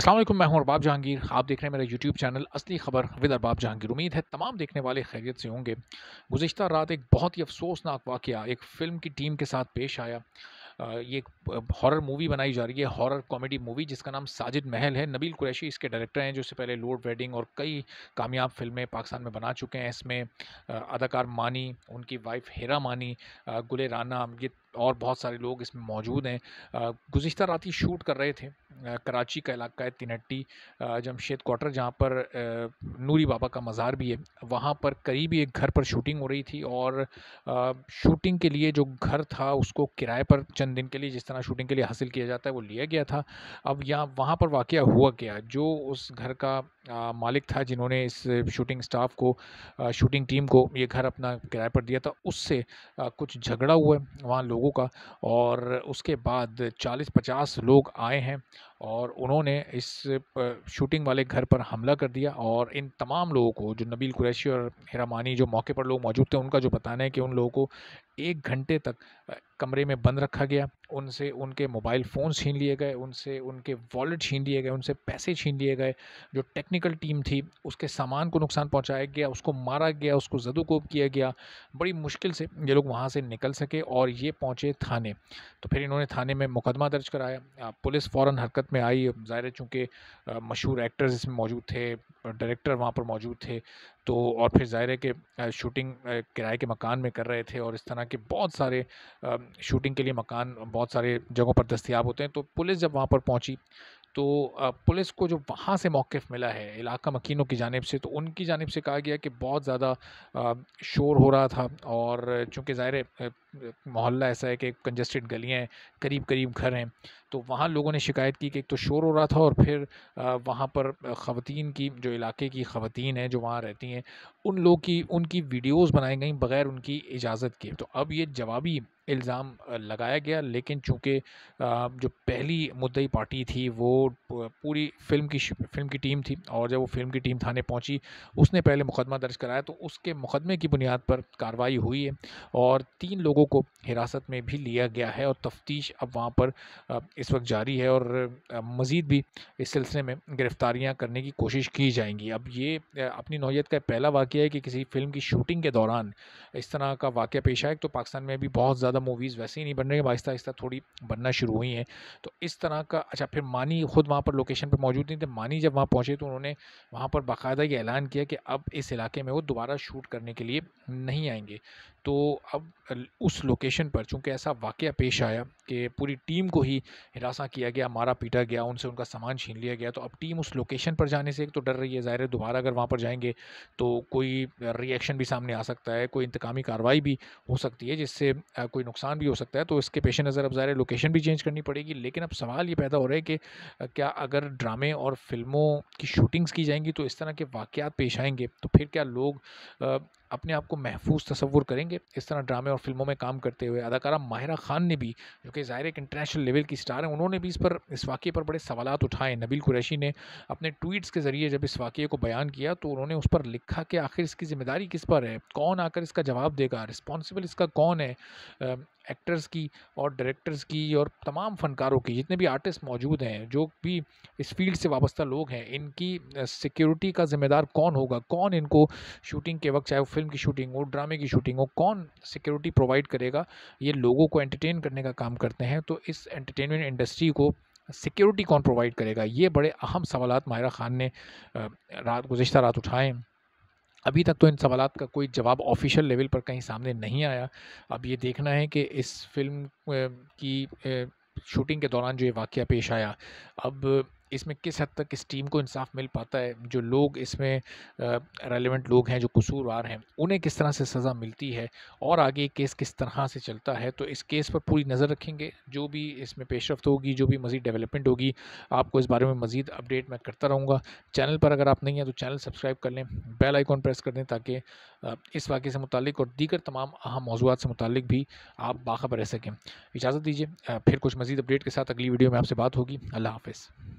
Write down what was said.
असलम मैं हूं अरबाब जहांगीर आप देख रहे हैं मेरा यूट्यूब चैनल असली खबर विद अरबाब जहांगीर उम्मीद है तमाम देखने वाले खैरियत से होंगे गुजशत रात एक बहुत ही अफसोसनाक वाक़ एक फ़िल्म की टीम के साथ पेश आया ये एक हॉर मूवी बनाई जा रही है हॉरर कॉमेडी मूवी जिसका नाम साजिद महल है नबील कुरैशी इसके डायरेक्टर हैं जो इससे पहले लोड वेडिंग और कई कामयाब फिल्में पाकिस्तान में बना चुके हैं इसमें अदाकार मानी उनकी वाइफ हेरा मानी गुले राना ये और बहुत सारे लोग इसमें मौजूद हैं गुज्तर रात ही शूट कर रहे थे कराची का इलाका है तिनट्टी जमशेद क्वार्टर जहाँ पर नूरी बाबा का मज़ार भी है वहाँ पर करीबी एक घर पर शूटिंग हो रही थी और शूटिंग के लिए जो घर था उसको किराए पर चंद दिन के लिए जिस तरह शूटिंग के लिए हासिल किया जाता है वो लिया गया था अब यहाँ वहाँ पर वाक़ हुआ गया जो उस घर का मालिक था जिन्होंने इस शूटिंग स्टाफ को शूटिंग टीम को ये घर अपना किराए पर दिया था उससे कुछ झगड़ा हुआ है वहाँ लोगों का और उसके बाद 40-50 लोग आए हैं और उन्होंने इस शूटिंग वाले घर पर हमला कर दिया और इन तमाम लोगों को जो नबील कुरैशी और हिरामानी जो मौके पर लोग मौजूद थे उनका जो बताना है कि उन लोगों को एक घंटे तक कमरे में बंद रखा गया उनसे उनके मोबाइल फ़ोन छीन लिए गए उनसे उनके वॉलेट छीन लिए गए उनसे पैसे छीन लिए गए जो टेक्निकल टीम थी उसके सामान को नुकसान पहुंचाया गया उसको मारा गया उसको जदोकोब किया गया बड़ी मुश्किल से ये लोग वहाँ से निकल सके और ये पहुँचे थाने तो फिर इन्होंने थाने में मुकदमा दर्ज कराया पुलिस फ़ौर हरकत हरकत में आई ज़ाहिर है चूँकि मशहूर एक्टर्स इसमें मौजूद थे डायरेक्टर वहाँ पर मौजूद थे तो और फिर ज़ाहिर है कि शूटिंग किराए के मकान में कर रहे थे और इस तरह के बहुत सारे शूटिंग के लिए मकान बहुत सारे जगहों पर दस्तियाब होते हैं तो पुलिस जब वहाँ पर पहुँची तो पुलिस को जो वहाँ से मौक़ मिला है इलाका मकीनों की जानब से तो उनकी जानब से कहा गया कि बहुत ज़्यादा शोर हो रहा था और चूँकि ज़ाहिर मोहल्ला ऐसा है कि कंजस्टेड गलियाँ हैं करीब करीब घर हैं तो वहाँ लोगों ने शिकायत की कि एक तो शोर हो रहा था और फिर वहाँ पर ख़वान की जो इलाके की ख़वान हैं जो वहाँ रहती हैं उन लोग की उनकी वीडियोस बनाई गई बग़ैर उनकी इजाज़त के तो अब ये जवाबी इल्ज़ाम लगाया गया लेकिन चूँकि जो पहली मुद्दई पार्टी थी वो पूरी फिल्म की फिल्म की टीम थी और जब वो फिल्म की टीम थाने पहुंची उसने पहले मुकदमा दर्ज कराया तो उसके मुकदमे की बुनियाद पर कार्रवाई हुई है और तीन लोगों लोगों को हिरासत में भी लिया गया है और तफ्तीश अब वहाँ पर इस वक्त जारी है और मज़ीद भी इस सिलसिले में गिरफ़्तारियाँ करने की कोशिश की जाएंगी अब ये अपनी नौीयत का पहला वाक़ है कि किसी फिल्म की शूटिंग के दौरान इस तरह का वाक़ पेश आए तो पाकिस्तान में भी बहुत ज़्यादा मूवीज़ वैसे ही नहीं बन रही आहिस्ता आहिस्ता थोड़ी बनना शुरू हुई हैं तो इस तरह का अच्छा फिर मानी खुद वहाँ पर लोकेशन पर मौजूद नहीं थे मानी जब वहाँ पहुँचे तो उन्होंने वहाँ पर बाकायदा ये ऐलान किया कि अब इस इलाके में वो दोबारा शूट करने के लिए नहीं आएंगे तो अब उस उस लोकेशन पर चूँकि ऐसा वाक़ पेश आया कि पूरी टीम को ही हिरासा किया गया मारा पीटा गया उनसे उनका सामान छीन लिया गया तो अब टीम उस लोकेशन पर जाने से एक तो डर रही है ज़ाहिर है दोबारा अगर वहाँ पर जाएंगे तो कोई रिएक्शन भी सामने आ सकता है कोई इंतकामी कार्रवाई भी हो सकती है जिससे कोई नुकसान भी हो सकता है तो इसके पेश नज़र अब ज़ाहिर लोकेशन भी चेंज करनी पड़ेगी लेकिन अब सवाल ये पैदा हो रहा है कि क्या अगर ड्रामे और फिल्मों की शूटिंग्स की जाएंगी तो इस तरह के वाक़ पेश आएंगे तो फिर क्या लोग अपने आप को महफूज तस्वुर करेंगे इस तरह ड्रामे और फिल्मों में काम करते हुए अदाकारा माहिरा खान ने भी जो कि ज़ाहिर एक इंटरनेशनल लेवल की स्टार हैं उन्होंने भी इस पर इस वाक़े पर बड़े सवाल उठाए नबील कुरैशी ने अपने ट्वीट्स के ज़रिए जब इस वाक़े को बयान किया तो उन्होंने उस पर लिखा कि आखिर इसकी ज़िम्मेदारी किस पर है कौन आकर इसका जवाब देगा रिस्पॉन्सिबल इसका कौन है एक्टर्स की और डायरेक्टर्स की और तमाम फ़नकारों की जितने भी आर्टिस्ट मौजूद हैं जो भी इस फील्ड से वाबस्ता लोग हैं इनकी सिक्योरिटी का ज़िम्मेदार कौन होगा कौन इनको शूटिंग के वक्त चाहे वो फिल्म की शूटिंग हो ड्रामे की शूटिंग हो कौन सिक्योरिटी प्रोवाइड करेगा ये लोगों को एंटरटेन करने का काम करते हैं तो इस एंटरटेनमेंट इंडस्ट्री को सिक्योरिटी कौन प्रोवाइड करेगा ये बड़े अहम सवाल माहिरा ख़ान ने रात गुज्त रात उठाए अभी तक तो इन सवाल का कोई जवाब ऑफिशियल लेवल पर कहीं सामने नहीं आया अब ये देखना है कि इस फिल्म की शूटिंग के दौरान जो ये वाक़ पेश आया अब इसमें किस हद तक इस टीम को इंसाफ मिल पाता है जो लोग इसमें रेलिवेंट लोग हैं जो कसूरवार हैं उन्हें किस तरह से सज़ा मिलती है और आगे केस किस तरह से चलता है तो इस केस पर पूरी नज़र रखेंगे जो भी इसमें पेशरफ होगी जो भी मज़ीद डेवलपमेंट होगी आपको इस बारे में मज़ीद अपडेट मैं करता रहूँगा चैनल पर अगर आप नहीं हैं तो चैनल सब्सक्राइब कर लें बेल आइकॉन प्रेस कर दें ताकि इस वाक़े से मुतक और दीगर तमाम अहम मौजूद से मुतलिक भी आप बाखबर रह सकें इजाज़त दीजिए फिर कुछ मज़ीद अपडेट के साथ अगली वीडियो में आपसे बात होगी अल्लाह हाफिज़